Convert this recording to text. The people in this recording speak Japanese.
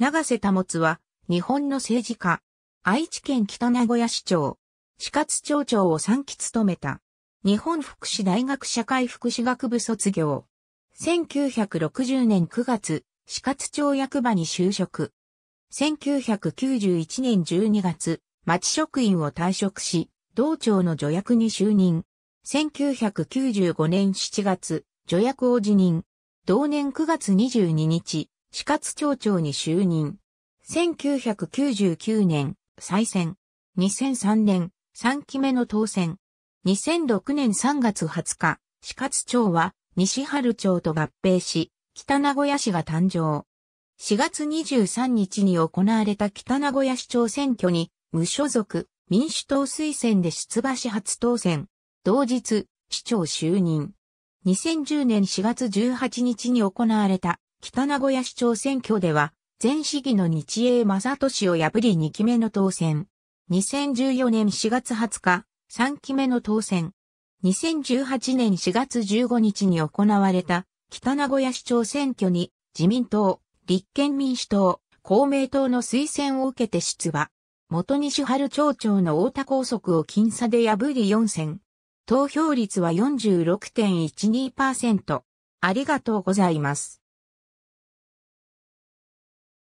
長瀬保は、日本の政治家。愛知県北名古屋市長。四活町長を3期務めた。日本福祉大学社会福祉学部卒業。1960年9月、四活町役場に就職。1991年12月、町職員を退職し、同庁の助役に就任。1995年7月、助役を辞任。同年9月22日、死活町長に就任。1999年、再選。2003年、3期目の当選。2006年3月20日、死活町は西春町と合併し、北名古屋市が誕生。4月23日に行われた北名古屋市長選挙に、無所属、民主党推薦で出馬し初当選。同日、市長就任。2010年4月18日に行われた北名古屋市長選挙では、前市議の日英正俊を破り2期目の当選。2014年4月20日、3期目の当選。2018年4月15日に行われた北名古屋市長選挙に自民党、立憲民主党、公明党の推薦を受けて出馬。元西春町長の太田高速を僅差で破り4選。投票率は46.12%。ありがとうございます。